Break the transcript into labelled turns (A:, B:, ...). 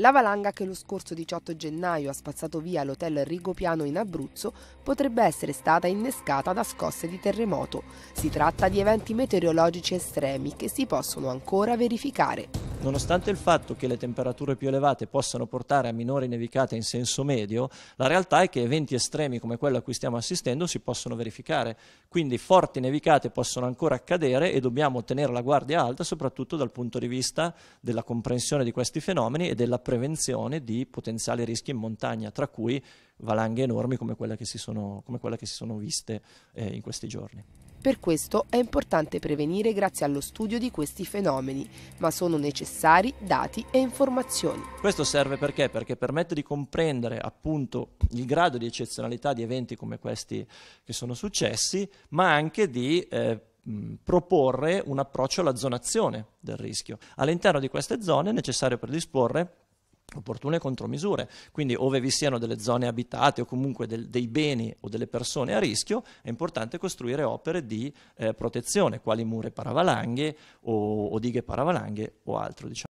A: La valanga che lo scorso 18 gennaio ha spazzato via l'hotel Rigopiano in Abruzzo potrebbe essere stata innescata da scosse di terremoto. Si tratta di eventi meteorologici estremi che si possono ancora verificare.
B: Nonostante il fatto che le temperature più elevate possano portare a minori nevicate in senso medio, la realtà è che eventi estremi come quello a cui stiamo assistendo si possono verificare. Quindi forti nevicate possono ancora accadere e dobbiamo tenere la guardia alta soprattutto dal punto di vista della comprensione di questi fenomeni e della prevenzione di potenziali rischi in montagna, tra cui valanghe enormi come, quelle che si sono, quella che si sono viste eh, in questi giorni.
A: Per questo è importante prevenire grazie allo studio di questi fenomeni, ma sono necessari dati e informazioni.
B: Questo serve perché? Perché permette di comprendere appunto il grado di eccezionalità di eventi come questi che sono successi, ma anche di eh, proporre un approccio alla zonazione del rischio. All'interno di queste zone è necessario predisporre opportune contromisure, quindi ove vi siano delle zone abitate o comunque del, dei beni o delle persone a rischio è importante costruire opere di eh, protezione, quali mure paravalanghe o, o dighe paravalanghe o altro. Diciamo.